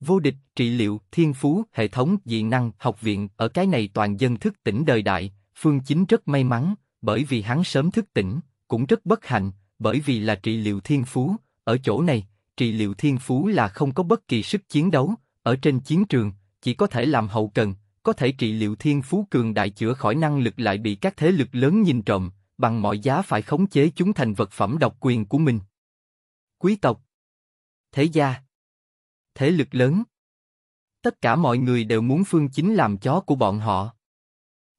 vô địch, trị liệu, thiên phú, hệ thống, dị năng, học viện, ở cái này toàn dân thức tỉnh đời đại, Phương Chính rất may mắn, bởi vì hắn sớm thức tỉnh, cũng rất bất hạnh, bởi vì là trị liệu thiên phú, ở chỗ này, trị liệu thiên phú là không có bất kỳ sức chiến đấu, ở trên chiến trường, chỉ có thể làm hậu cần, có thể trị liệu thiên phú cường đại chữa khỏi năng lực lại bị các thế lực lớn nhìn trộm, bằng mọi giá phải khống chế chúng thành vật phẩm độc quyền của mình. Quý tộc Thế gia thế lực lớn. Tất cả mọi người đều muốn Phương Chính làm chó của bọn họ.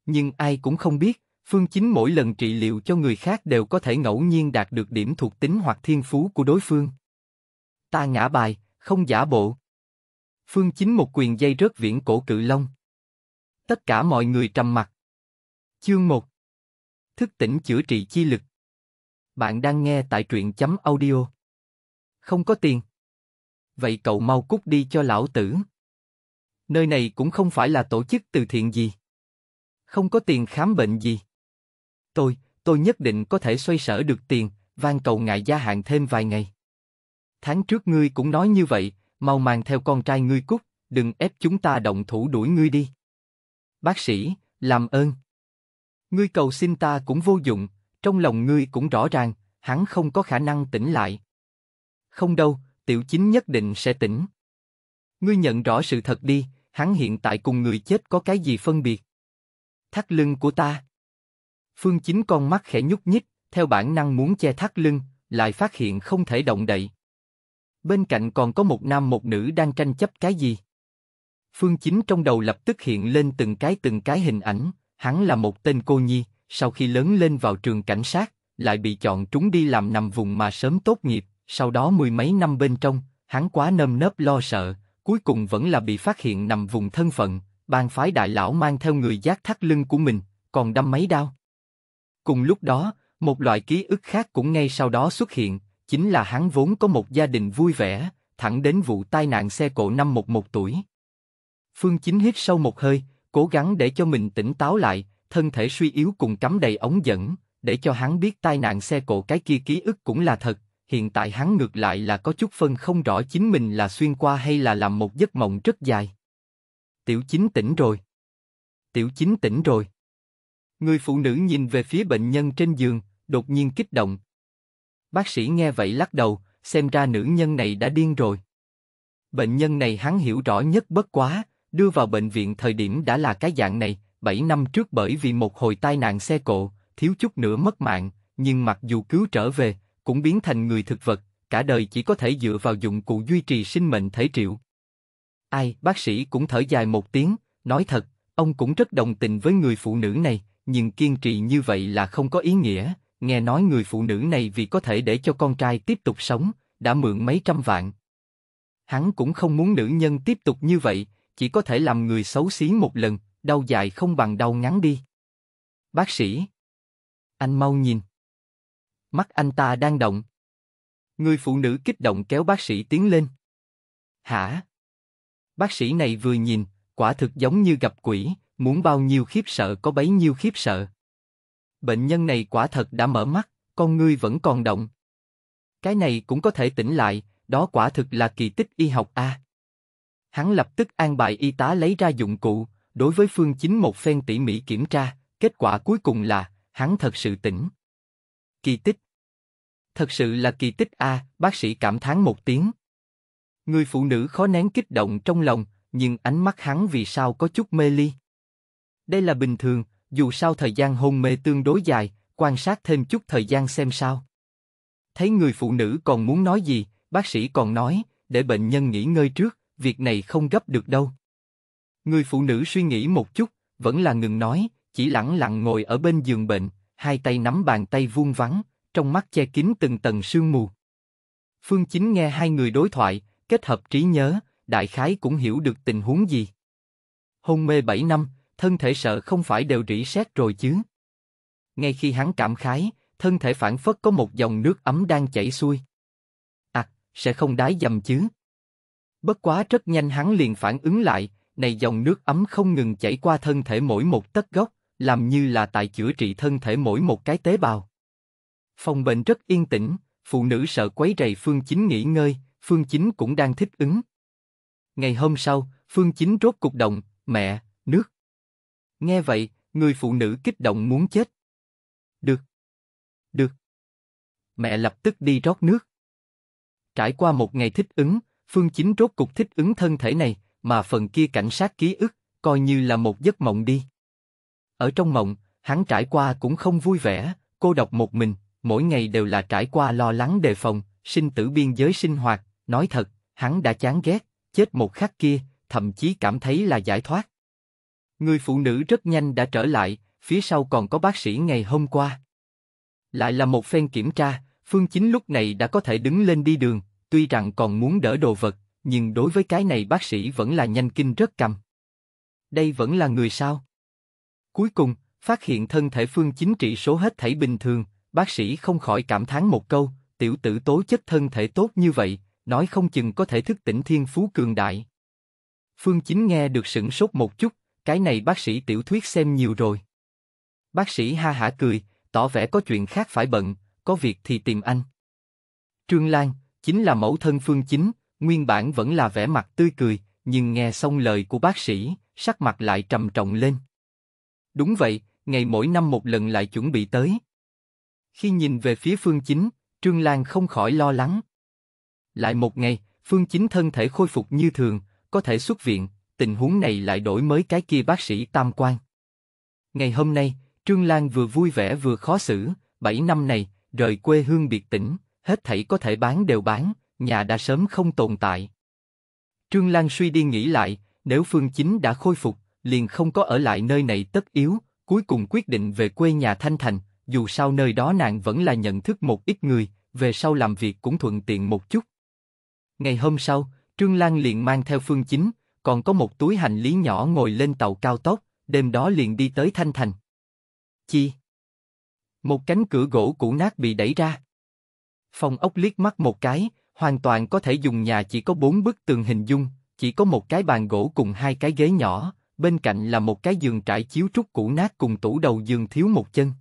Nhưng ai cũng không biết, Phương Chính mỗi lần trị liệu cho người khác đều có thể ngẫu nhiên đạt được điểm thuộc tính hoặc thiên phú của đối phương. Ta ngã bài, không giả bộ. Phương Chính một quyền dây rớt viễn cổ cự long. Tất cả mọi người trầm mặt. Chương 1 Thức tỉnh chữa trị chi lực Bạn đang nghe tại truyện chấm audio Không có tiền vậy cậu mau cút đi cho lão tử. Nơi này cũng không phải là tổ chức từ thiện gì. Không có tiền khám bệnh gì. Tôi, tôi nhất định có thể xoay sở được tiền, van cầu ngại gia hạn thêm vài ngày. Tháng trước ngươi cũng nói như vậy, mau mang theo con trai ngươi cút, đừng ép chúng ta động thủ đuổi ngươi đi. Bác sĩ, làm ơn. Ngươi cầu xin ta cũng vô dụng, trong lòng ngươi cũng rõ ràng, hắn không có khả năng tỉnh lại. Không đâu, tiểu chính nhất định sẽ tỉnh. Ngươi nhận rõ sự thật đi, hắn hiện tại cùng người chết có cái gì phân biệt? Thắt lưng của ta. Phương chính con mắt khẽ nhúc nhích, theo bản năng muốn che thắt lưng, lại phát hiện không thể động đậy. Bên cạnh còn có một nam một nữ đang tranh chấp cái gì. Phương Chính trong đầu lập tức hiện lên từng cái từng cái hình ảnh, hắn là một tên cô nhi, sau khi lớn lên vào trường cảnh sát, lại bị chọn trúng đi làm nằm vùng mà sớm tốt nghiệp, sau đó mười mấy năm bên trong, hắn quá nơm nớp lo sợ, cuối cùng vẫn là bị phát hiện nằm vùng thân phận, bang phái đại lão mang theo người giác thắt lưng của mình, còn đâm mấy đao. Cùng lúc đó, một loại ký ức khác cũng ngay sau đó xuất hiện, chính là hắn vốn có một gia đình vui vẻ, thẳng đến vụ tai nạn xe cộ năm một một tuổi. Phương Chính hít sâu một hơi, cố gắng để cho mình tỉnh táo lại, thân thể suy yếu cùng cắm đầy ống dẫn, để cho hắn biết tai nạn xe cộ cái kia ký ức cũng là thật, hiện tại hắn ngược lại là có chút phân không rõ chính mình là xuyên qua hay là làm một giấc mộng rất dài. Tiểu chính tỉnh rồi. Tiểu chính tỉnh rồi. Người phụ nữ nhìn về phía bệnh nhân trên giường, đột nhiên kích động. Bác sĩ nghe vậy lắc đầu, xem ra nữ nhân này đã điên rồi. Bệnh nhân này hắn hiểu rõ nhất bất quá, đưa vào bệnh viện thời điểm đã là cái dạng này, 7 năm trước bởi vì một hồi tai nạn xe cộ, thiếu chút nữa mất mạng, nhưng mặc dù cứu trở về, cũng biến thành người thực vật, cả đời chỉ có thể dựa vào dụng cụ duy trì sinh mệnh thể triệu. Ai, bác sĩ cũng thở dài một tiếng, nói thật, ông cũng rất đồng tình với người phụ nữ này, nhưng kiên trì như vậy là không có ý nghĩa, nghe nói người phụ nữ này vì có thể để cho con trai tiếp tục sống, đã mượn mấy trăm vạn. Hắn cũng không muốn nữ nhân tiếp tục như vậy, chỉ có thể làm người xấu xí một lần, đau dài không bằng đau ngắn đi. Bác sĩ. Anh mau nhìn. Mắt anh ta đang động. Người phụ nữ kích động kéo bác sĩ tiến lên. Hả? Bác sĩ này vừa nhìn, quả thực giống như gặp quỷ, muốn bao nhiêu khiếp sợ có bấy nhiêu khiếp sợ. Bệnh nhân này quả thật đã mở mắt, con ngươi vẫn còn động. Cái này cũng có thể tỉnh lại, đó quả thực là kỳ tích y học a. Hắn lập tức an bài y tá lấy ra dụng cụ, đối với phương chính một phen tỉ mỉ kiểm tra, kết quả cuối cùng là, hắn thật sự tỉnh. Kỳ tích. Thật sự là kỳ tích a, à, bác sĩ cảm thán một tiếng. Người phụ nữ khó nén kích động trong lòng, nhưng ánh mắt hắn vì sao có chút mê ly. Đây là bình thường, dù sao thời gian hôn mê tương đối dài, quan sát thêm chút thời gian xem sao. Thấy người phụ nữ còn muốn nói gì, bác sĩ còn nói, để bệnh nhân nghỉ ngơi trước, việc này không gấp được đâu. Người phụ nữ suy nghĩ một chút, vẫn là ngừng nói, chỉ lặng lặng ngồi ở bên giường bệnh, hai tay nắm bàn tay vuông vắn, trong mắt che kín từng tầng sương mù. Phương Chính nghe hai người đối thoại, kết hợp trí nhớ, đại khái cũng hiểu được tình huống gì. Hôn mê bảy năm, thân thể sợ không phải đều rỉ sét rồi chứ. Ngay khi hắn cảm khái, thân thể phản phất có một dòng nước ấm đang chảy xuôi. À, sẽ không đái dầm chứ. Bất quá rất nhanh hắn liền phản ứng lại, này dòng nước ấm không ngừng chảy qua thân thể mỗi một tấc gốc làm như là tại chữa trị thân thể mỗi một cái tế bào. Phòng bệnh rất yên tĩnh, phụ nữ sợ quấy rầy Phương Chính nghỉ ngơi, Phương Chính cũng đang thích ứng. Ngày hôm sau, Phương Chính rốt cục động, mẹ, nước. Nghe vậy, người phụ nữ kích động muốn chết. Được. Được. Mẹ lập tức đi rót nước. Trải qua một ngày thích ứng, Phương Chính rốt cục thích ứng thân thể này, mà phần kia cảnh sát ký ức, coi như là một giấc mộng đi. Ở trong mộng, hắn trải qua cũng không vui vẻ, cô độc một mình, mỗi ngày đều là trải qua lo lắng đề phòng, sinh tử biên giới sinh hoạt, nói thật, hắn đã chán ghét, chết một khắc kia, thậm chí cảm thấy là giải thoát. Người phụ nữ rất nhanh đã trở lại, phía sau còn có bác sĩ ngày hôm qua. Lại là một phen kiểm tra, Phương Chính lúc này đã có thể đứng lên đi đường, tuy rằng còn muốn đỡ đồ vật, nhưng đối với cái này bác sĩ vẫn là nhanh kinh rất cầm. Đây vẫn là người sao? Cuối cùng, phát hiện thân thể phương chính trị số hết thảy bình thường, bác sĩ không khỏi cảm thán một câu, tiểu tử tố chất thân thể tốt như vậy, nói không chừng có thể thức tỉnh thiên phú cường đại. Phương Chính nghe được sửng sốt một chút, cái này bác sĩ tiểu thuyết xem nhiều rồi. Bác sĩ ha hả cười, tỏ vẻ có chuyện khác phải bận, có việc thì tìm anh. Trương Lan, chính là mẫu thân Phương Chính, nguyên bản vẫn là vẻ mặt tươi cười, nhưng nghe xong lời của bác sĩ, sắc mặt lại trầm trọng lên. Đúng vậy, ngày mỗi năm một lần lại chuẩn bị tới. Khi nhìn về phía phương chính, Trương Lan không khỏi lo lắng. Lại một ngày, phương chính thân thể khôi phục như thường, có thể xuất viện, tình huống này lại đổi mới cái kia bác sĩ tam quan. Ngày hôm nay, Trương Lan vừa vui vẻ vừa khó xử, bảy năm này, rời quê hương biệt tỉnh, hết thảy có thể bán đều bán, nhà đã sớm không tồn tại. Trương Lan suy đi nghĩ lại, nếu Phương Chính đã khôi phục, liền không có ở lại nơi này tất yếu, cuối cùng quyết định về quê nhà Thanh Thành, dù sao nơi đó nàng vẫn là nhận thức một ít người, về sau làm việc cũng thuận tiện một chút. Ngày hôm sau, Trương Lan liền mang theo phương chính, còn có một túi hành lý nhỏ ngồi lên tàu cao tốc, đêm đó liền đi tới Thanh Thành. Chi? Một cánh cửa gỗ cũ nát bị đẩy ra. Phòng ốc liếc mắt một cái, hoàn toàn có thể dùng nhà chỉ có bốn bức tường hình dung, chỉ có một cái bàn gỗ cùng hai cái ghế nhỏ, bên cạnh là một cái giường trải chiếu trúc cũ nát cùng tủ đầu giường thiếu một chân.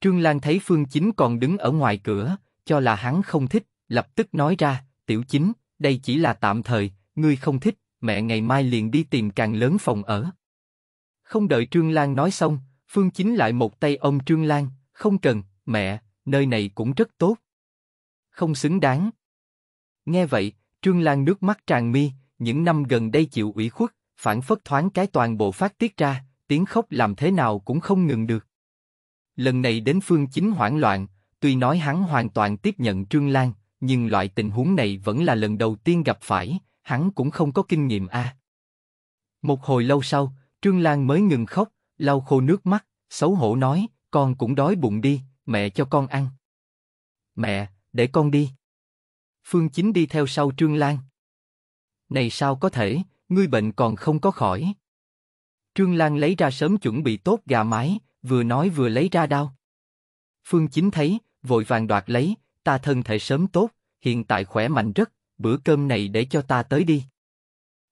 Trương Lan thấy Phương Chính còn đứng ở ngoài cửa, cho là hắn không thích, lập tức nói ra, Tiểu Chính, đây chỉ là tạm thời, ngươi không thích, mẹ ngày mai liền đi tìm càng lớn phòng ở. Không đợi Trương Lan nói xong, Phương Chính lại một tay ôm Trương Lan, không cần, mẹ, nơi này cũng rất tốt. Không xứng đáng. Nghe vậy, Trương Lan nước mắt tràn mi, những năm gần đây chịu ủy khuất, phản phất thoáng cái toàn bộ phát tiết ra, tiếng khóc làm thế nào cũng không ngừng được. Lần này đến phương chính hoảng loạn, tuy nói hắn hoàn toàn tiếp nhận Trương Lan, nhưng loại tình huống này vẫn là lần đầu tiên gặp phải, hắn cũng không có kinh nghiệm a. Một hồi lâu sau, Trương Lan mới ngừng khóc, lau khô nước mắt, xấu hổ nói, con cũng đói bụng đi, mẹ cho con ăn. Mẹ, để con đi. Phương Chính đi theo sau Trương Lan. Này sao có thể, ngươi bệnh còn không có khỏi. Trương Lan lấy ra sớm chuẩn bị tốt gà mái, vừa nói vừa lấy ra đao. Phương Chính thấy, vội vàng đoạt lấy, ta thân thể sớm tốt, hiện tại khỏe mạnh rất, bữa cơm này để cho ta tới đi.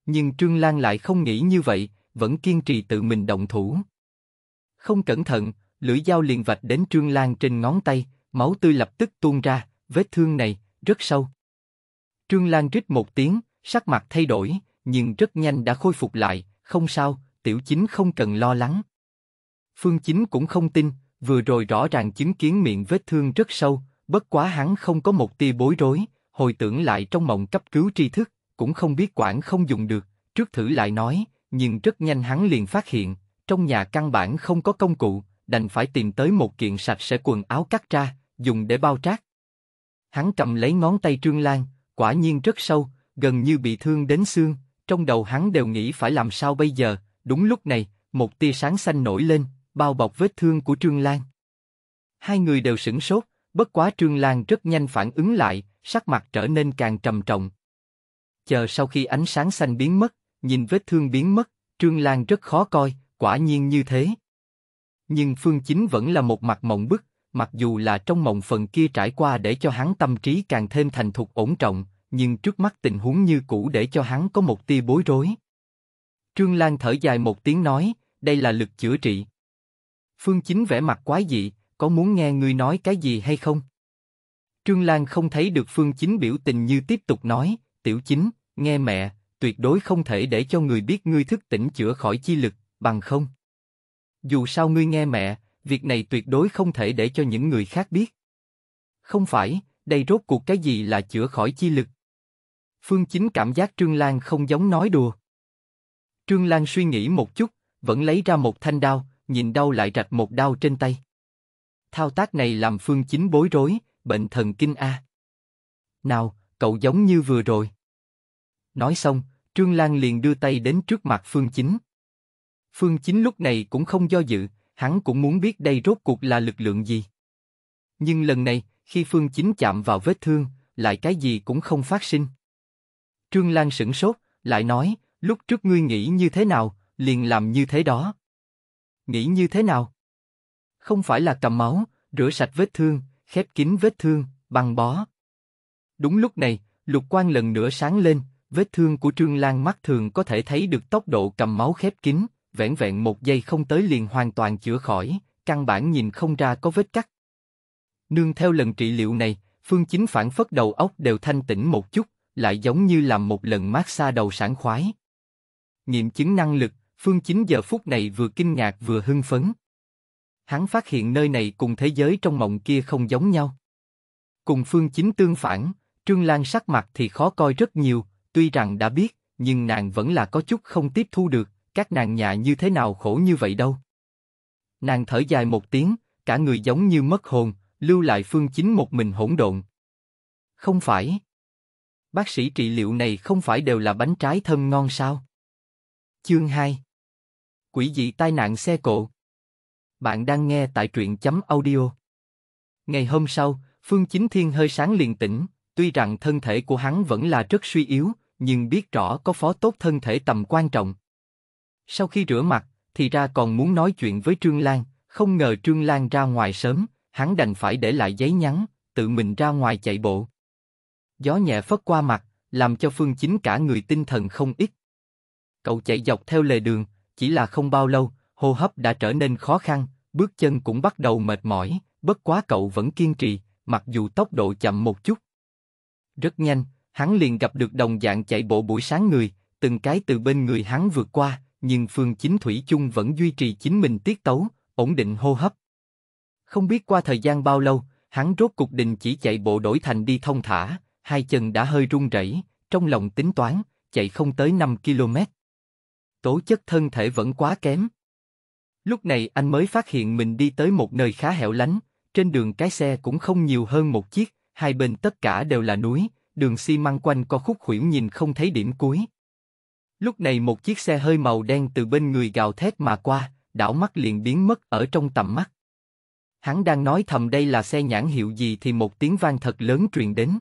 Nhưng Trương Lan lại không nghĩ như vậy, vẫn kiên trì tự mình động thủ. Không cẩn thận, lưỡi dao liền vạch đến Trương Lan trên ngón tay, máu tươi lập tức tuôn ra, vết thương này, rất sâu. Trương Lan rít một tiếng, sắc mặt thay đổi, nhưng rất nhanh đã khôi phục lại, không sao, tiểu chính không cần lo lắng. Phương chính cũng không tin, vừa rồi rõ ràng chứng kiến miệng vết thương rất sâu, bất quá hắn không có một tia bối rối, hồi tưởng lại trong mộng cấp cứu tri thức, cũng không biết quản không dùng được, trước thử lại nói, nhưng rất nhanh hắn liền phát hiện, trong nhà căn bản không có công cụ, đành phải tìm tới một kiện sạch sẽ quần áo cắt ra, dùng để bao trác. Hắn cầm lấy ngón tay Trương Lan, quả nhiên rất sâu, gần như bị thương đến xương, trong đầu hắn đều nghĩ phải làm sao bây giờ, đúng lúc này, một tia sáng xanh nổi lên, bao bọc vết thương của Trương Lan. Hai người đều sửng sốt, bất quá Trương Lan rất nhanh phản ứng lại, sắc mặt trở nên càng trầm trọng. Chờ sau khi ánh sáng xanh biến mất, nhìn vết thương biến mất, Trương Lan rất khó coi, quả nhiên như thế. Nhưng Phương Chính vẫn là một mặt mộng bức, mặc dù là trong mộng phần kia trải qua để cho hắn tâm trí càng thêm thành thục ổn trọng, nhưng trước mắt tình huống như cũ để cho hắn có một tia bối rối. Trương Lan thở dài một tiếng nói, đây là lực chữa trị. Phương Chính vẻ mặt quái dị, có muốn nghe ngươi nói cái gì hay không? Trương Lan không thấy được Phương Chính biểu tình như tiếp tục nói, tiểu chính, nghe mẹ, tuyệt đối không thể để cho người biết ngươi thức tỉnh chữa khỏi chi lực, bằng không. Dù sao ngươi nghe mẹ, việc này tuyệt đối không thể để cho những người khác biết. Không phải, đây rốt cuộc cái gì là chữa khỏi chi lực? Phương Chính cảm giác Trương Lan không giống nói đùa. Trương Lan suy nghĩ một chút, vẫn lấy ra một thanh đao, nhìn đau lại rạch một đao trên tay. Thao tác này làm Phương Chính bối rối, bệnh thần kinh a. Nào, cậu giống như vừa rồi. Nói xong, Trương Lan liền đưa tay đến trước mặt Phương Chính. Phương Chính lúc này cũng không do dự, hắn cũng muốn biết đây rốt cuộc là lực lượng gì. Nhưng lần này, khi Phương Chính chạm vào vết thương, lại cái gì cũng không phát sinh. Trương Lan sững sốt, lại nói, lúc trước ngươi nghĩ như thế nào, liền làm như thế đó. Nghĩ như thế nào? Không phải là cầm máu, rửa sạch vết thương, khép kín vết thương, băng bó. Đúng lúc này, lục quan lần nữa sáng lên, vết thương của Trương Lan mắt thường có thể thấy được tốc độ cầm máu khép kín, vẻn vẹn một giây không tới liền hoàn toàn chữa khỏi, căn bản nhìn không ra có vết cắt. Nương theo lần trị liệu này, Phương Chính phản phất đầu óc đều thanh tĩnh một chút, lại giống như làm một lần massage đầu sảng khoái. Nghiệm chứng năng lực, Phương Chính giờ phút này vừa kinh ngạc vừa hưng phấn. Hắn phát hiện nơi này cùng thế giới trong mộng kia không giống nhau. Cùng Phương Chính tương phản, Trương Lan sắc mặt thì khó coi rất nhiều, tuy rằng đã biết, nhưng nàng vẫn là có chút không tiếp thu được, các nàng nhà như thế nào khổ như vậy đâu. Nàng thở dài một tiếng, cả người giống như mất hồn, lưu lại Phương Chính một mình hỗn độn. Không phải. Bác sĩ trị liệu này không phải đều là bánh trái thơm ngon sao? Chương 2 Quỷ dị tai nạn xe cộ Bạn đang nghe tại truyện chấm audio Ngày hôm sau, Phương Chính Thiên hơi sáng liền tỉnh, tuy rằng thân thể của hắn vẫn là rất suy yếu, nhưng biết rõ có phó tốt thân thể tầm quan trọng. Sau khi rửa mặt, thì ra còn muốn nói chuyện với Trương Lan, không ngờ Trương Lan ra ngoài sớm, hắn đành phải để lại giấy nhắn, tự mình ra ngoài chạy bộ gió nhẹ phất qua mặt, làm cho Phương Chính cả người tinh thần không ít. Cậu chạy dọc theo lề đường, chỉ là không bao lâu, hô hấp đã trở nên khó khăn, bước chân cũng bắt đầu mệt mỏi, bất quá cậu vẫn kiên trì, mặc dù tốc độ chậm một chút. Rất nhanh, hắn liền gặp được đồng dạng chạy bộ buổi sáng người, từng cái từ bên người hắn vượt qua, nhưng Phương Chính Thủy chung vẫn duy trì chính mình tiết tấu, ổn định hô hấp. Không biết qua thời gian bao lâu, hắn rốt cục đình chỉ chạy bộ đổi thành đi thông thả, hai chân đã hơi run rẩy, trong lòng tính toán, chạy không tới 5 km. Tố chất thân thể vẫn quá kém. Lúc này anh mới phát hiện mình đi tới một nơi khá hẻo lánh, trên đường cái xe cũng không nhiều hơn một chiếc, hai bên tất cả đều là núi, đường xi măng quanh co khúc khuỷu nhìn không thấy điểm cuối. Lúc này một chiếc xe hơi màu đen từ bên người gào thét mà qua, đảo mắt liền biến mất ở trong tầm mắt. Hắn đang nói thầm đây là xe nhãn hiệu gì thì một tiếng vang thật lớn truyền đến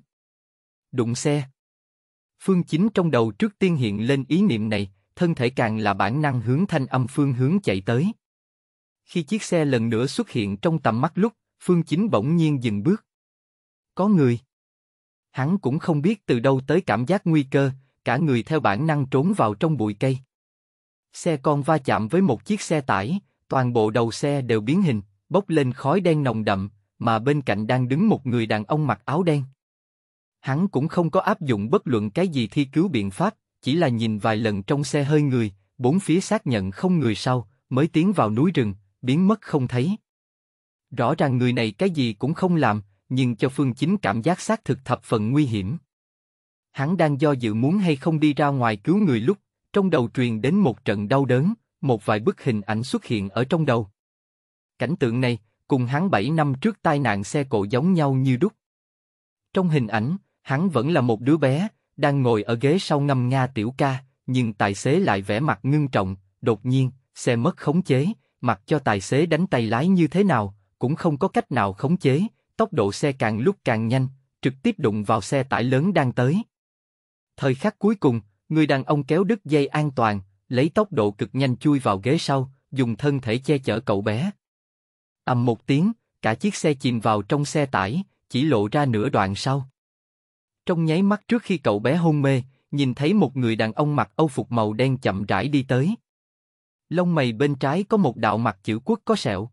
đụng xe. Phương Chính trong đầu trước tiên hiện lên ý niệm này, thân thể càng là bản năng hướng thanh âm phương hướng chạy tới. Khi chiếc xe lần nữa xuất hiện trong tầm mắt lúc, Phương Chính bỗng nhiên dừng bước. Có người. Hắn cũng không biết từ đâu tới cảm giác nguy cơ, cả người theo bản năng trốn vào trong bụi cây. Xe con va chạm với một chiếc xe tải, toàn bộ đầu xe đều biến hình, bốc lên khói đen nồng đậm, mà bên cạnh đang đứng một người đàn ông mặc áo đen hắn cũng không có áp dụng bất luận cái gì thi cứu biện pháp, chỉ là nhìn vài lần trong xe hơi người, bốn phía xác nhận không người sau, mới tiến vào núi rừng, biến mất không thấy. Rõ ràng người này cái gì cũng không làm, nhưng cho Phương Chính cảm giác xác thực thập phần nguy hiểm. Hắn đang do dự muốn hay không đi ra ngoài cứu người lúc, trong đầu truyền đến một trận đau đớn, một vài bức hình ảnh xuất hiện ở trong đầu. Cảnh tượng này, cùng hắn 7 năm trước tai nạn xe cộ giống nhau như đúc. Trong hình ảnh, Hắn vẫn là một đứa bé, đang ngồi ở ghế sau ngâm nga tiểu ca, nhưng tài xế lại vẻ mặt ngưng trọng, đột nhiên, xe mất khống chế, mặc cho tài xế đánh tay lái như thế nào, cũng không có cách nào khống chế, tốc độ xe càng lúc càng nhanh, trực tiếp đụng vào xe tải lớn đang tới. Thời khắc cuối cùng, người đàn ông kéo đứt dây an toàn, lấy tốc độ cực nhanh chui vào ghế sau, dùng thân thể che chở cậu bé. ầm một tiếng, cả chiếc xe chìm vào trong xe tải, chỉ lộ ra nửa đoạn sau. Trong nháy mắt trước khi cậu bé hôn mê, nhìn thấy một người đàn ông mặc âu phục màu đen chậm rãi đi tới. Lông mày bên trái có một đạo mặt chữ quốc có sẹo.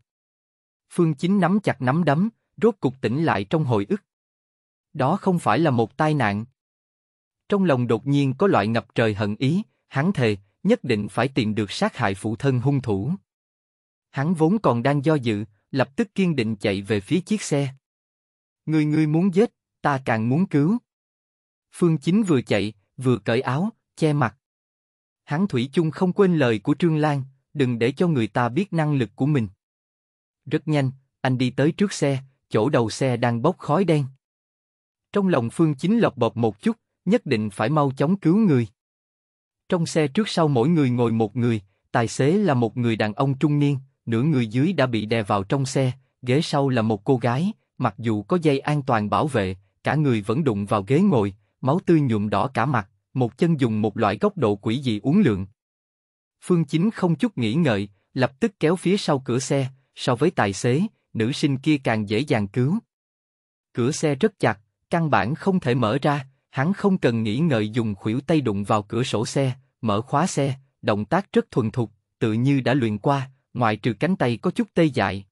Phương Chính nắm chặt nắm đấm, rốt cục tỉnh lại trong hồi ức. Đó không phải là một tai nạn. Trong lòng đột nhiên có loại ngập trời hận ý, hắn thề, nhất định phải tìm được sát hại phụ thân hung thủ. Hắn vốn còn đang do dự, lập tức kiên định chạy về phía chiếc xe. Người người muốn giết, ta càng muốn cứu. Phương Chính vừa chạy, vừa cởi áo, che mặt. Hắn thủy chung không quên lời của Trương Lan, đừng để cho người ta biết năng lực của mình. Rất nhanh, anh đi tới trước xe, chỗ đầu xe đang bốc khói đen. Trong lòng Phương Chính lọc bọc một chút, nhất định phải mau chóng cứu người. Trong xe trước sau mỗi người ngồi một người, tài xế là một người đàn ông trung niên, nửa người dưới đã bị đè vào trong xe, ghế sau là một cô gái, mặc dù có dây an toàn bảo vệ, cả người vẫn đụng vào ghế ngồi, máu tươi nhuộm đỏ cả mặt, một chân dùng một loại góc độ quỷ dị uống lượng. Phương Chính không chút nghĩ ngợi, lập tức kéo phía sau cửa xe, so với tài xế, nữ sinh kia càng dễ dàng cứu. Cửa xe rất chặt, căn bản không thể mở ra, hắn không cần nghĩ ngợi dùng khuỷu tay đụng vào cửa sổ xe, mở khóa xe, động tác rất thuần thục, tự như đã luyện qua, ngoài trừ cánh tay có chút tê dại.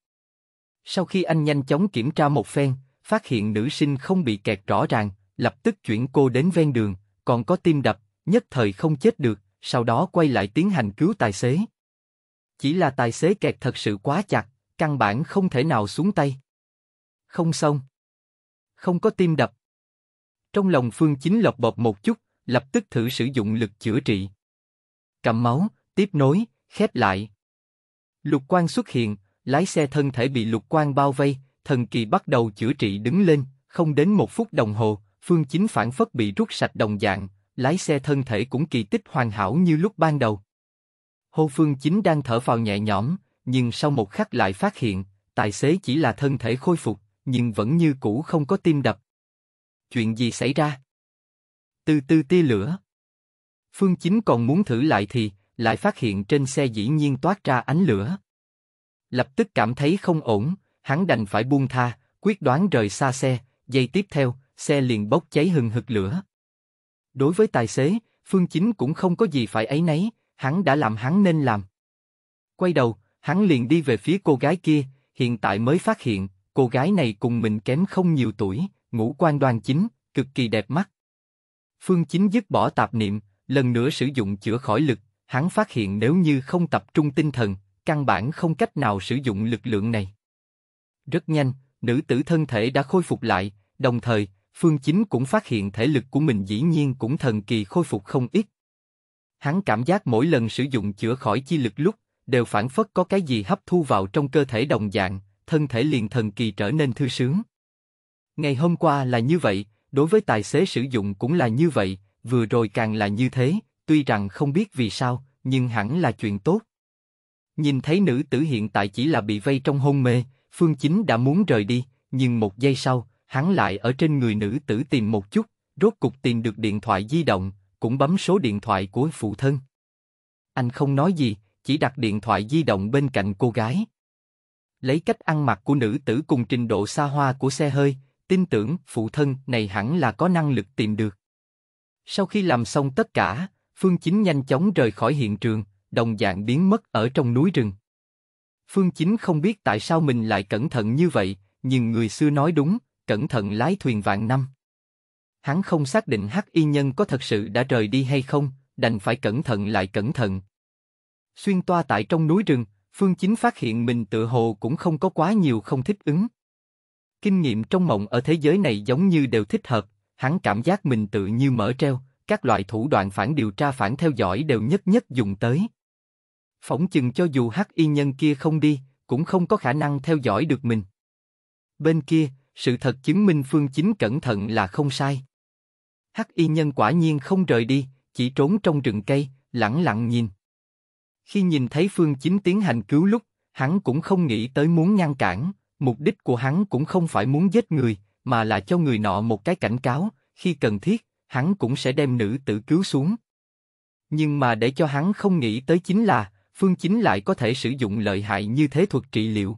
Sau khi anh nhanh chóng kiểm tra một phen, phát hiện nữ sinh không bị kẹt rõ ràng, lập tức chuyển cô đến ven đường, còn có tim đập, nhất thời không chết được, sau đó quay lại tiến hành cứu tài xế. Chỉ là tài xế kẹt thật sự quá chặt, căn bản không thể nào xuống tay. Không xong. Không có tim đập. Trong lòng Phương Chính lọc bột một chút, lập tức thử sử dụng lực chữa trị. Cầm máu, tiếp nối, khép lại. Lục Quang xuất hiện, lái xe thân thể bị lục Quang bao vây, thần kỳ bắt đầu chữa trị đứng lên, không đến một phút đồng hồ, Phương Chính phản phất bị rút sạch đồng dạng, lái xe thân thể cũng kỳ tích hoàn hảo như lúc ban đầu. Hồ Phương Chính đang thở phào nhẹ nhõm, nhưng sau một khắc lại phát hiện, tài xế chỉ là thân thể khôi phục, nhưng vẫn như cũ không có tim đập. Chuyện gì xảy ra? Từ từ tia lửa. Phương Chính còn muốn thử lại thì, lại phát hiện trên xe dĩ nhiên toát ra ánh lửa. Lập tức cảm thấy không ổn, hắn đành phải buông tha, quyết đoán rời xa xe, dây tiếp theo, xe liền bốc cháy hừng hực lửa. Đối với tài xế, Phương Chính cũng không có gì phải ấy nấy, hắn đã làm hắn nên làm. Quay đầu, hắn liền đi về phía cô gái kia, hiện tại mới phát hiện, cô gái này cùng mình kém không nhiều tuổi, ngũ quan đoan chính, cực kỳ đẹp mắt. Phương Chính dứt bỏ tạp niệm, lần nữa sử dụng chữa khỏi lực, hắn phát hiện nếu như không tập trung tinh thần, căn bản không cách nào sử dụng lực lượng này. Rất nhanh, nữ tử thân thể đã khôi phục lại, đồng thời, Phương Chính cũng phát hiện thể lực của mình dĩ nhiên cũng thần kỳ khôi phục không ít. Hắn cảm giác mỗi lần sử dụng chữa khỏi chi lực lúc, đều phản phất có cái gì hấp thu vào trong cơ thể đồng dạng, thân thể liền thần kỳ trở nên thư sướng. Ngày hôm qua là như vậy, đối với tài xế sử dụng cũng là như vậy, vừa rồi càng là như thế, tuy rằng không biết vì sao, nhưng hẳn là chuyện tốt. Nhìn thấy nữ tử hiện tại chỉ là bị vây trong hôn mê, Phương Chính đã muốn rời đi, nhưng một giây sau, hắn lại ở trên người nữ tử tìm một chút, rốt cục tìm được điện thoại di động, cũng bấm số điện thoại của phụ thân. Anh không nói gì, chỉ đặt điện thoại di động bên cạnh cô gái. Lấy cách ăn mặc của nữ tử cùng trình độ xa hoa của xe hơi, tin tưởng phụ thân này hẳn là có năng lực tìm được. Sau khi làm xong tất cả, Phương Chính nhanh chóng rời khỏi hiện trường, đồng dạng biến mất ở trong núi rừng. Phương Chính không biết tại sao mình lại cẩn thận như vậy, nhưng người xưa nói đúng, cẩn thận lái thuyền vạn năm. Hắn không xác định hắc y nhân có thật sự đã rời đi hay không, đành phải cẩn thận lại cẩn thận. Xuyên toa tại trong núi rừng, Phương Chính phát hiện mình tự hồ cũng không có quá nhiều không thích ứng. Kinh nghiệm trong mộng ở thế giới này giống như đều thích hợp, hắn cảm giác mình tự như mở treo, các loại thủ đoạn phản điều tra phản theo dõi đều nhất nhất dùng tới. Phỏng chừng cho dù hắc y nhân kia không đi, cũng không có khả năng theo dõi được mình. Bên kia, sự thật chứng minh Phương Chính cẩn thận là không sai. Hắc y nhân quả nhiên không rời đi, chỉ trốn trong rừng cây, lặng lặng nhìn. Khi nhìn thấy Phương Chính tiến hành cứu lúc, hắn cũng không nghĩ tới muốn ngăn cản, mục đích của hắn cũng không phải muốn giết người, mà là cho người nọ một cái cảnh cáo, khi cần thiết, hắn cũng sẽ đem nữ tử cứu xuống. Nhưng mà để cho hắn không nghĩ tới chính là, Phương Chính lại có thể sử dụng lợi hại như thế thuật trị liệu.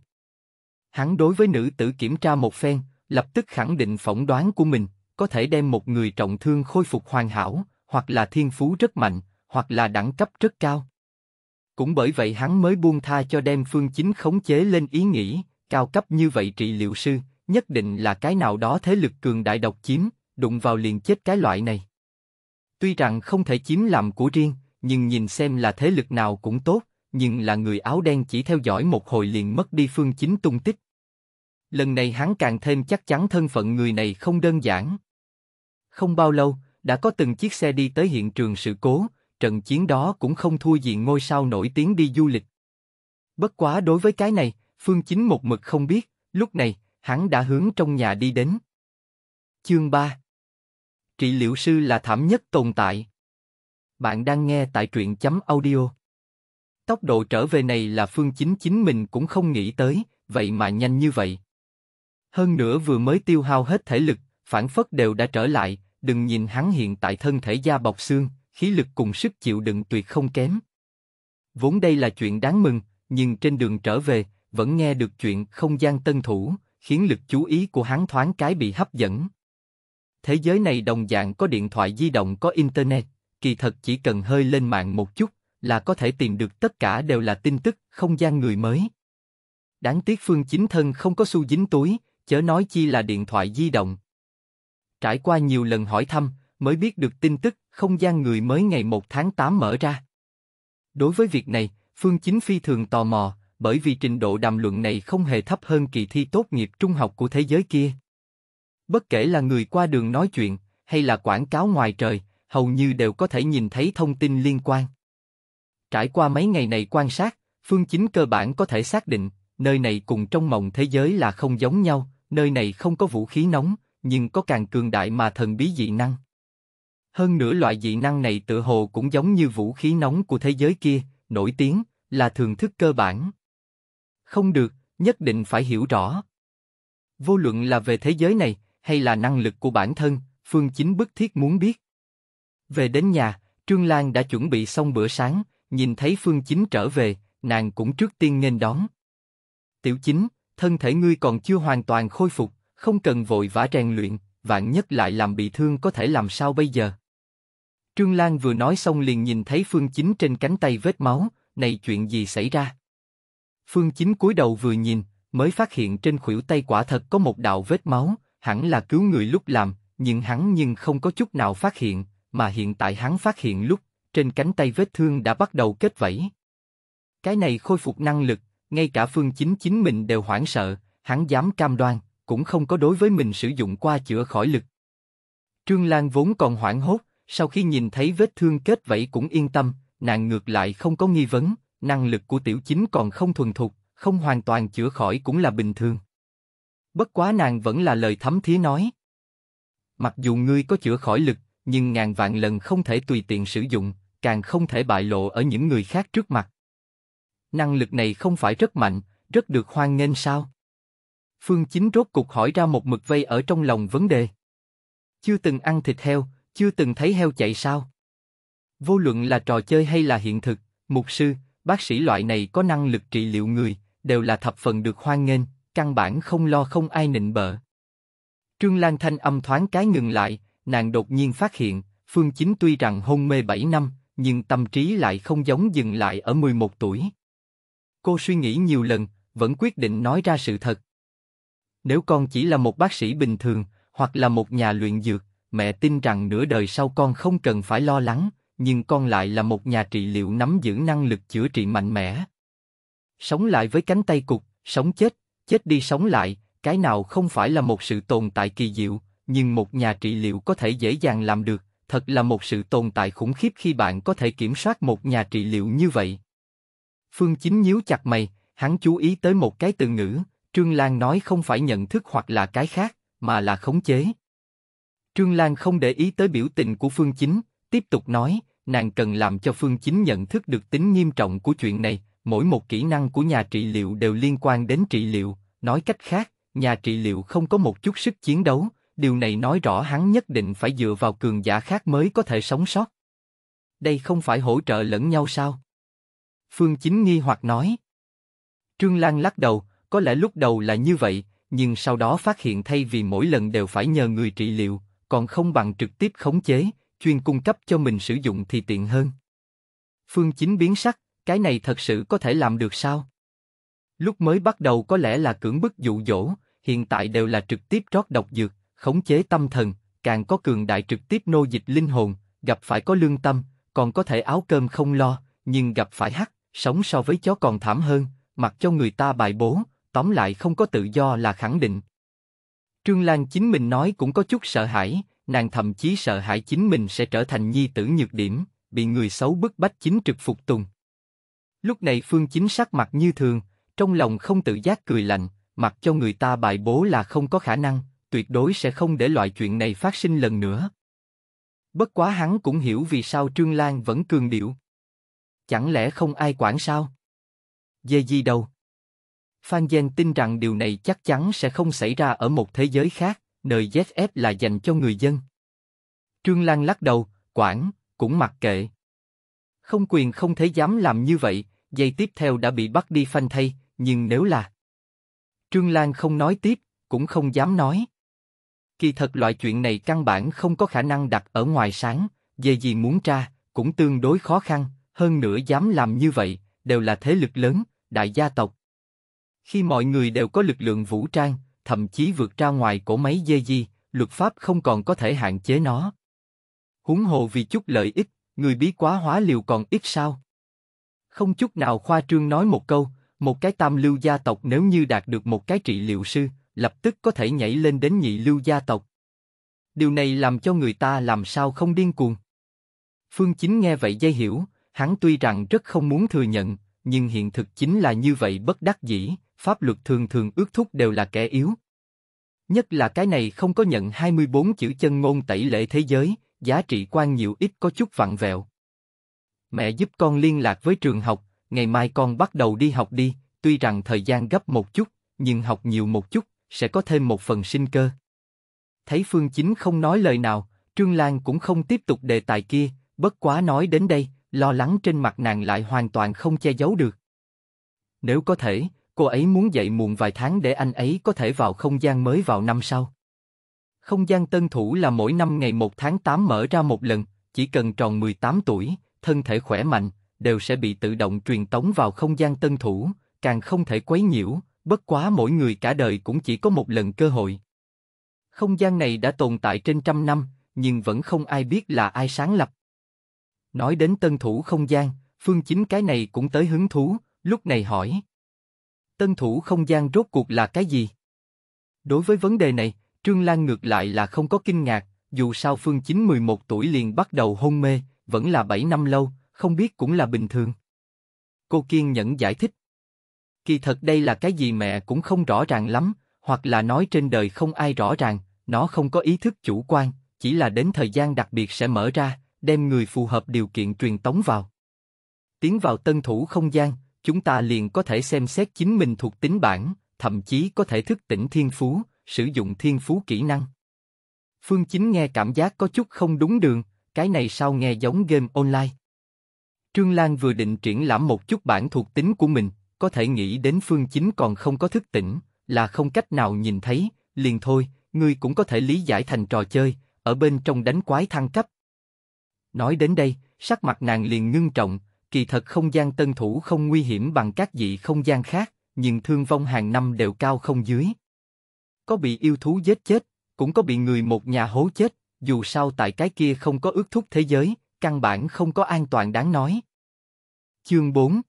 Hắn đối với nữ tử kiểm tra một phen, lập tức khẳng định phỏng đoán của mình, có thể đem một người trọng thương khôi phục hoàn hảo, hoặc là thiên phú rất mạnh, hoặc là đẳng cấp rất cao. Cũng bởi vậy hắn mới buông tha cho đem phương chính khống chế lên ý nghĩ, cao cấp như vậy trị liệu sư, nhất định là cái nào đó thế lực cường đại độc chiếm, đụng vào liền chết cái loại này. Tuy rằng không thể chiếm làm của riêng, nhưng nhìn xem là thế lực nào cũng tốt, nhưng là người áo đen chỉ theo dõi một hồi liền mất đi phương chính tung tích, lần này hắn càng thêm chắc chắn thân phận người này không đơn giản. Không bao lâu, đã có từng chiếc xe đi tới hiện trường sự cố, trận chiến đó cũng không thua gì ngôi sao nổi tiếng đi du lịch. Bất quá đối với cái này, Phương Chính một mực không biết, lúc này, hắn đã hướng trong nhà đi đến. Chương 3 Trị liệu sư là thảm nhất tồn tại. Bạn đang nghe tại truyện chấm audio. Tốc độ trở về này là Phương Chính chính mình cũng không nghĩ tới, vậy mà nhanh như vậy. Hơn nữa vừa mới tiêu hao hết thể lực, phản phất đều đã trở lại, đừng nhìn hắn hiện tại thân thể da bọc xương, khí lực cùng sức chịu đựng tuyệt không kém. Vốn đây là chuyện đáng mừng, nhưng trên đường trở về, vẫn nghe được chuyện không gian tân thủ, khiến lực chú ý của hắn thoáng cái bị hấp dẫn. Thế giới này đồng dạng có điện thoại di động có Internet, kỳ thật chỉ cần hơi lên mạng một chút là có thể tìm được tất cả đều là tin tức không gian người mới. Đáng tiếc Phương chính thân không có xu dính túi, chớ nói chi là điện thoại di động. Trải qua nhiều lần hỏi thăm, mới biết được tin tức không gian người mới ngày 1 tháng 8 mở ra. Đối với việc này, Phương Chính phi thường tò mò, bởi vì trình độ đàm luận này không hề thấp hơn kỳ thi tốt nghiệp trung học của thế giới kia. Bất kể là người qua đường nói chuyện, hay là quảng cáo ngoài trời, hầu như đều có thể nhìn thấy thông tin liên quan. Trải qua mấy ngày này quan sát, Phương Chính cơ bản có thể xác định, nơi này cùng trong mộng thế giới là không giống nhau, nơi này không có vũ khí nóng, nhưng có càng cường đại mà thần bí dị năng. Hơn nữa loại dị năng này tự hồ cũng giống như vũ khí nóng của thế giới kia, nổi tiếng, là thường thức cơ bản. Không được, nhất định phải hiểu rõ. Vô luận là về thế giới này, hay là năng lực của bản thân, Phương Chính bức thiết muốn biết. Về đến nhà, Trương Lan đã chuẩn bị xong bữa sáng, nhìn thấy Phương Chính trở về, nàng cũng trước tiên nghênh đón. Tiểu Chính, thân thể ngươi còn chưa hoàn toàn khôi phục, không cần vội vã rèn luyện, vạn nhất lại làm bị thương có thể làm sao bây giờ. Trương Lan vừa nói xong liền nhìn thấy Phương Chính trên cánh tay vết máu, này chuyện gì xảy ra? Phương Chính cúi đầu vừa nhìn, mới phát hiện trên khuỷu tay quả thật có một đạo vết máu, hẳn là cứu người lúc làm, nhưng hắn nhưng không có chút nào phát hiện, mà hiện tại hắn phát hiện lúc trên cánh tay vết thương đã bắt đầu kết vảy. Cái này khôi phục năng lực, ngay cả Phương Chính chính mình đều hoảng sợ, hắn dám cam đoan, cũng không có đối với mình sử dụng qua chữa khỏi lực. Trương Lan vốn còn hoảng hốt, sau khi nhìn thấy vết thương kết vẫy cũng yên tâm, nàng ngược lại không có nghi vấn, năng lực của tiểu chính còn không thuần thục, không hoàn toàn chữa khỏi cũng là bình thường. Bất quá nàng vẫn là lời thấm thía nói. Mặc dù ngươi có chữa khỏi lực, nhưng ngàn vạn lần không thể tùy tiện sử dụng, càng không thể bại lộ ở những người khác trước mặt năng lực này không phải rất mạnh, rất được hoan nghênh sao? Phương Chính rốt cục hỏi ra một mực vây ở trong lòng vấn đề. Chưa từng ăn thịt heo, chưa từng thấy heo chạy sao? Vô luận là trò chơi hay là hiện thực, mục sư, bác sĩ loại này có năng lực trị liệu người, đều là thập phần được hoan nghênh, căn bản không lo không ai nịnh bợ. Trương Lan Thanh âm thoáng cái ngừng lại, nàng đột nhiên phát hiện, Phương Chính tuy rằng hôn mê 7 năm, nhưng tâm trí lại không giống dừng lại ở 11 tuổi. Cô suy nghĩ nhiều lần, vẫn quyết định nói ra sự thật. Nếu con chỉ là một bác sĩ bình thường, hoặc là một nhà luyện dược, mẹ tin rằng nửa đời sau con không cần phải lo lắng, nhưng con lại là một nhà trị liệu nắm giữ năng lực chữa trị mạnh mẽ. Sống lại với cánh tay cục, sống chết, chết đi sống lại, cái nào không phải là một sự tồn tại kỳ diệu, nhưng một nhà trị liệu có thể dễ dàng làm được, thật là một sự tồn tại khủng khiếp khi bạn có thể kiểm soát một nhà trị liệu như vậy. Phương Chính nhíu chặt mày, hắn chú ý tới một cái từ ngữ, Trương Lan nói không phải nhận thức hoặc là cái khác, mà là khống chế. Trương Lan không để ý tới biểu tình của Phương Chính, tiếp tục nói, nàng cần làm cho Phương Chính nhận thức được tính nghiêm trọng của chuyện này, mỗi một kỹ năng của nhà trị liệu đều liên quan đến trị liệu, nói cách khác, nhà trị liệu không có một chút sức chiến đấu, điều này nói rõ hắn nhất định phải dựa vào cường giả khác mới có thể sống sót. Đây không phải hỗ trợ lẫn nhau sao? Phương Chính nghi hoặc nói. Trương Lan lắc đầu, có lẽ lúc đầu là như vậy, nhưng sau đó phát hiện thay vì mỗi lần đều phải nhờ người trị liệu, còn không bằng trực tiếp khống chế, chuyên cung cấp cho mình sử dụng thì tiện hơn. Phương Chính biến sắc, cái này thật sự có thể làm được sao? Lúc mới bắt đầu có lẽ là cưỡng bức dụ dỗ, hiện tại đều là trực tiếp trót độc dược, khống chế tâm thần, càng có cường đại trực tiếp nô dịch linh hồn, gặp phải có lương tâm, còn có thể áo cơm không lo, nhưng gặp phải hắc sống so với chó còn thảm hơn, mặc cho người ta bài bố, tóm lại không có tự do là khẳng định. Trương Lan chính mình nói cũng có chút sợ hãi, nàng thậm chí sợ hãi chính mình sẽ trở thành nhi tử nhược điểm, bị người xấu bức bách chính trực phục tùng. Lúc này Phương Chính sắc mặt như thường, trong lòng không tự giác cười lạnh, mặc cho người ta bài bố là không có khả năng, tuyệt đối sẽ không để loại chuyện này phát sinh lần nữa. Bất quá hắn cũng hiểu vì sao Trương Lan vẫn cường điệu. Chẳng lẽ không ai quản sao? Dê gì đâu? Phan Gen tin rằng điều này chắc chắn sẽ không xảy ra ở một thế giới khác, nơi ZF là dành cho người dân. Trương Lan lắc đầu, quản, cũng mặc kệ. Không quyền không thể dám làm như vậy, dây tiếp theo đã bị bắt đi phanh thay, nhưng nếu là... Trương Lan không nói tiếp, cũng không dám nói. Kỳ thật loại chuyện này căn bản không có khả năng đặt ở ngoài sáng, về gì muốn tra, cũng tương đối khó khăn, hơn nữa dám làm như vậy, đều là thế lực lớn, đại gia tộc. Khi mọi người đều có lực lượng vũ trang, thậm chí vượt ra ngoài cổ máy dê di, luật pháp không còn có thể hạn chế nó. Húng hồ vì chút lợi ích, người bí quá hóa liều còn ít sao? Không chút nào khoa trương nói một câu, một cái tam lưu gia tộc nếu như đạt được một cái trị liệu sư, lập tức có thể nhảy lên đến nhị lưu gia tộc. Điều này làm cho người ta làm sao không điên cuồng. Phương Chính nghe vậy dây hiểu, Hắn tuy rằng rất không muốn thừa nhận, nhưng hiện thực chính là như vậy bất đắc dĩ, pháp luật thường thường ước thúc đều là kẻ yếu. Nhất là cái này không có nhận 24 chữ chân ngôn tẩy lệ thế giới, giá trị quan nhiều ít có chút vặn vẹo. Mẹ giúp con liên lạc với trường học, ngày mai con bắt đầu đi học đi, tuy rằng thời gian gấp một chút, nhưng học nhiều một chút, sẽ có thêm một phần sinh cơ. Thấy Phương Chính không nói lời nào, Trương Lan cũng không tiếp tục đề tài kia, bất quá nói đến đây, lo lắng trên mặt nàng lại hoàn toàn không che giấu được. Nếu có thể, cô ấy muốn dậy muộn vài tháng để anh ấy có thể vào không gian mới vào năm sau. Không gian tân thủ là mỗi năm ngày 1 tháng 8 mở ra một lần, chỉ cần tròn 18 tuổi, thân thể khỏe mạnh, đều sẽ bị tự động truyền tống vào không gian tân thủ, càng không thể quấy nhiễu, bất quá mỗi người cả đời cũng chỉ có một lần cơ hội. Không gian này đã tồn tại trên trăm năm, nhưng vẫn không ai biết là ai sáng lập. Nói đến tân thủ không gian, Phương Chính cái này cũng tới hứng thú, lúc này hỏi. Tân thủ không gian rốt cuộc là cái gì? Đối với vấn đề này, Trương Lan ngược lại là không có kinh ngạc, dù sao Phương Chính 11 tuổi liền bắt đầu hôn mê, vẫn là 7 năm lâu, không biết cũng là bình thường. Cô kiên nhẫn giải thích. Kỳ thật đây là cái gì mẹ cũng không rõ ràng lắm, hoặc là nói trên đời không ai rõ ràng, nó không có ý thức chủ quan, chỉ là đến thời gian đặc biệt sẽ mở ra, đem người phù hợp điều kiện truyền tống vào. Tiến vào tân thủ không gian, chúng ta liền có thể xem xét chính mình thuộc tính bản, thậm chí có thể thức tỉnh thiên phú, sử dụng thiên phú kỹ năng. Phương Chính nghe cảm giác có chút không đúng đường, cái này sao nghe giống game online. Trương Lan vừa định triển lãm một chút bản thuộc tính của mình, có thể nghĩ đến Phương Chính còn không có thức tỉnh, là không cách nào nhìn thấy, liền thôi, ngươi cũng có thể lý giải thành trò chơi, ở bên trong đánh quái thăng cấp, Nói đến đây, sắc mặt nàng liền ngưng trọng, kỳ thật không gian tân thủ không nguy hiểm bằng các dị không gian khác, nhưng thương vong hàng năm đều cao không dưới. Có bị yêu thú giết chết, cũng có bị người một nhà hố chết, dù sao tại cái kia không có ước thúc thế giới, căn bản không có an toàn đáng nói. Chương 4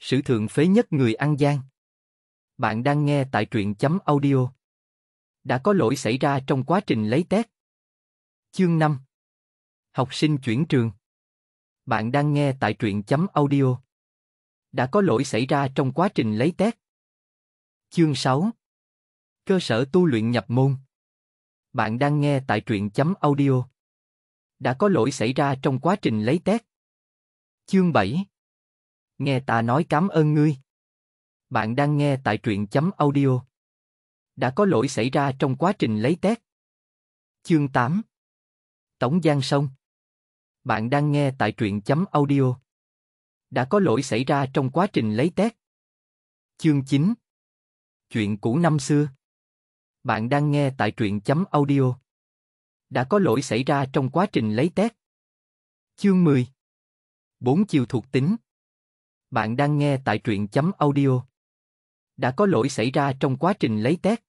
Sử thượng phế nhất người ăn gian Bạn đang nghe tại truyện chấm audio. Đã có lỗi xảy ra trong quá trình lấy test. Chương 5 Học sinh chuyển trường. Bạn đang nghe tại truyện chấm audio. Đã có lỗi xảy ra trong quá trình lấy test. Chương 6. Cơ sở tu luyện nhập môn. Bạn đang nghe tại truyện chấm audio. Đã có lỗi xảy ra trong quá trình lấy test. Chương 7. Nghe ta nói cảm ơn ngươi. Bạn đang nghe tại truyện chấm audio. Đã có lỗi xảy ra trong quá trình lấy test. Chương 8 tổng Giang Sông bạn đang nghe tại truyện chấm audio. Đã có lỗi xảy ra trong quá trình lấy test. Chương 9 Chuyện cũ năm xưa Bạn đang nghe tại truyện chấm audio. Đã có lỗi xảy ra trong quá trình lấy test. Chương 10 Bốn chiều thuộc tính Bạn đang nghe tại truyện chấm audio. Đã có lỗi xảy ra trong quá trình lấy test.